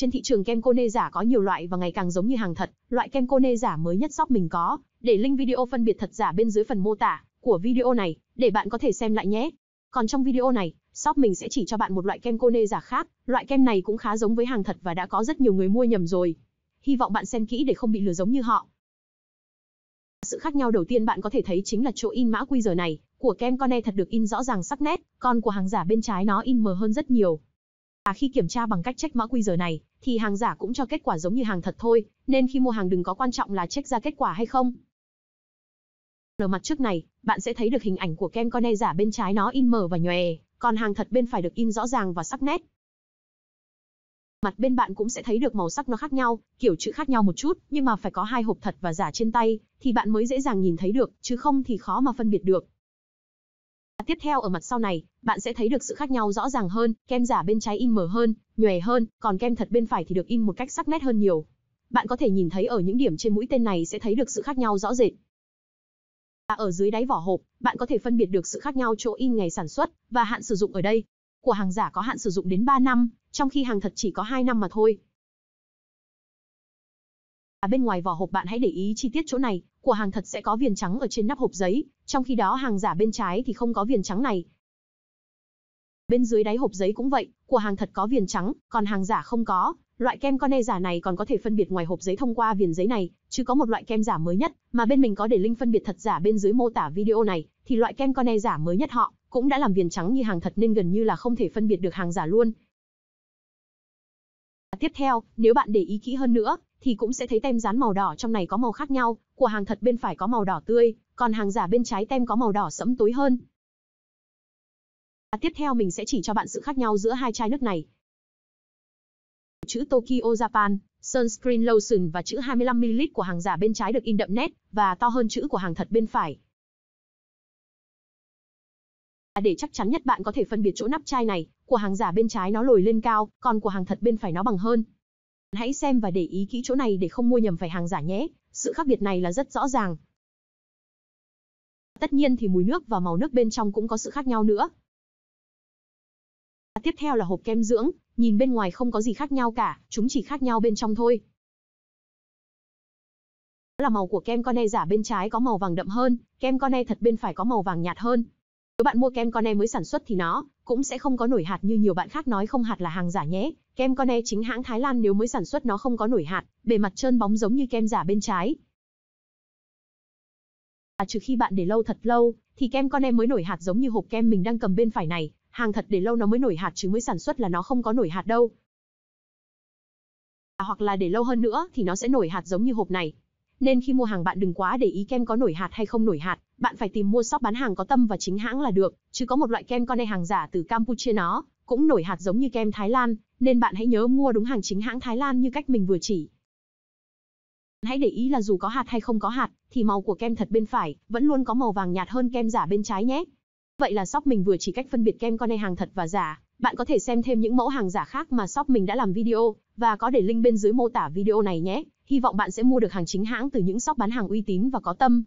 Trên thị trường kem cô nê giả có nhiều loại và ngày càng giống như hàng thật, loại kem cô nê giả mới nhất shop mình có, để link video phân biệt thật giả bên dưới phần mô tả của video này, để bạn có thể xem lại nhé. Còn trong video này, shop mình sẽ chỉ cho bạn một loại kem cô nê giả khác, loại kem này cũng khá giống với hàng thật và đã có rất nhiều người mua nhầm rồi. Hy vọng bạn xem kỹ để không bị lừa giống như họ. Sự khác nhau đầu tiên bạn có thể thấy chính là chỗ in mã quy QR này, của kem Cone thật được in rõ ràng sắc nét, còn của hàng giả bên trái nó in mờ hơn rất nhiều. À khi kiểm tra bằng cách check mã giờ này, thì hàng giả cũng cho kết quả giống như hàng thật thôi, nên khi mua hàng đừng có quan trọng là check ra kết quả hay không. Ở mặt trước này, bạn sẽ thấy được hình ảnh của kem con e giả bên trái nó in mờ và nhòe, còn hàng thật bên phải được in rõ ràng và sắc nét. Mặt bên bạn cũng sẽ thấy được màu sắc nó khác nhau, kiểu chữ khác nhau một chút, nhưng mà phải có hai hộp thật và giả trên tay, thì bạn mới dễ dàng nhìn thấy được, chứ không thì khó mà phân biệt được. Tiếp theo ở mặt sau này, bạn sẽ thấy được sự khác nhau rõ ràng hơn, kem giả bên trái in mờ hơn, nhòe hơn, còn kem thật bên phải thì được in một cách sắc nét hơn nhiều. Bạn có thể nhìn thấy ở những điểm trên mũi tên này sẽ thấy được sự khác nhau rõ rệt. Và ở dưới đáy vỏ hộp, bạn có thể phân biệt được sự khác nhau chỗ in ngày sản xuất và hạn sử dụng ở đây. Của hàng giả có hạn sử dụng đến 3 năm, trong khi hàng thật chỉ có 2 năm mà thôi. À bên ngoài vỏ hộp bạn hãy để ý chi tiết chỗ này, của hàng thật sẽ có viền trắng ở trên nắp hộp giấy, trong khi đó hàng giả bên trái thì không có viền trắng này. Bên dưới đáy hộp giấy cũng vậy, của hàng thật có viền trắng, còn hàng giả không có. Loại kem con e giả này còn có thể phân biệt ngoài hộp giấy thông qua viền giấy này, chứ có một loại kem giả mới nhất mà bên mình có để link phân biệt thật giả bên dưới mô tả video này, thì loại kem con e giả mới nhất họ cũng đã làm viền trắng như hàng thật nên gần như là không thể phân biệt được hàng giả luôn. Tiếp theo, nếu bạn để ý kỹ hơn nữa, thì cũng sẽ thấy tem dán màu đỏ trong này có màu khác nhau, của hàng thật bên phải có màu đỏ tươi, còn hàng giả bên trái tem có màu đỏ sẫm tối hơn. Và tiếp theo mình sẽ chỉ cho bạn sự khác nhau giữa hai chai nước này. Chữ Tokyo Japan, Sunscreen Lotion và chữ 25ml của hàng giả bên trái được in đậm nét và to hơn chữ của hàng thật bên phải. Và để chắc chắn nhất bạn có thể phân biệt chỗ nắp chai này, của hàng giả bên trái nó lồi lên cao, còn của hàng thật bên phải nó bằng hơn. Hãy xem và để ý kỹ chỗ này để không mua nhầm phải hàng giả nhé, sự khác biệt này là rất rõ ràng. Tất nhiên thì mùi nước và màu nước bên trong cũng có sự khác nhau nữa. Tiếp theo là hộp kem dưỡng, nhìn bên ngoài không có gì khác nhau cả, chúng chỉ khác nhau bên trong thôi. Là màu của kem con e giả bên trái có màu vàng đậm hơn, kem con e thật bên phải có màu vàng nhạt hơn. Nếu bạn mua kem con e mới sản xuất thì nó cũng sẽ không có nổi hạt như nhiều bạn khác nói không hạt là hàng giả nhé. Kem con e chính hãng Thái Lan nếu mới sản xuất nó không có nổi hạt, bề mặt trơn bóng giống như kem giả bên trái. À trừ khi bạn để lâu thật lâu, thì kem con e mới nổi hạt giống như hộp kem mình đang cầm bên phải này. Hàng thật để lâu nó mới nổi hạt chứ mới sản xuất là nó không có nổi hạt đâu. À, hoặc là để lâu hơn nữa thì nó sẽ nổi hạt giống như hộp này. Nên khi mua hàng bạn đừng quá để ý kem có nổi hạt hay không nổi hạt, bạn phải tìm mua shop bán hàng có tâm và chính hãng là được, chứ có một loại kem con này hàng giả từ Campuchia nó, cũng nổi hạt giống như kem Thái Lan, nên bạn hãy nhớ mua đúng hàng chính hãng Thái Lan như cách mình vừa chỉ. Hãy để ý là dù có hạt hay không có hạt, thì màu của kem thật bên phải vẫn luôn có màu vàng nhạt hơn kem giả bên trái nhé. Vậy là shop mình vừa chỉ cách phân biệt kem con này hàng thật và giả. Bạn có thể xem thêm những mẫu hàng giả khác mà shop mình đã làm video và có để link bên dưới mô tả video này nhé. Hy vọng bạn sẽ mua được hàng chính hãng từ những shop bán hàng uy tín và có tâm.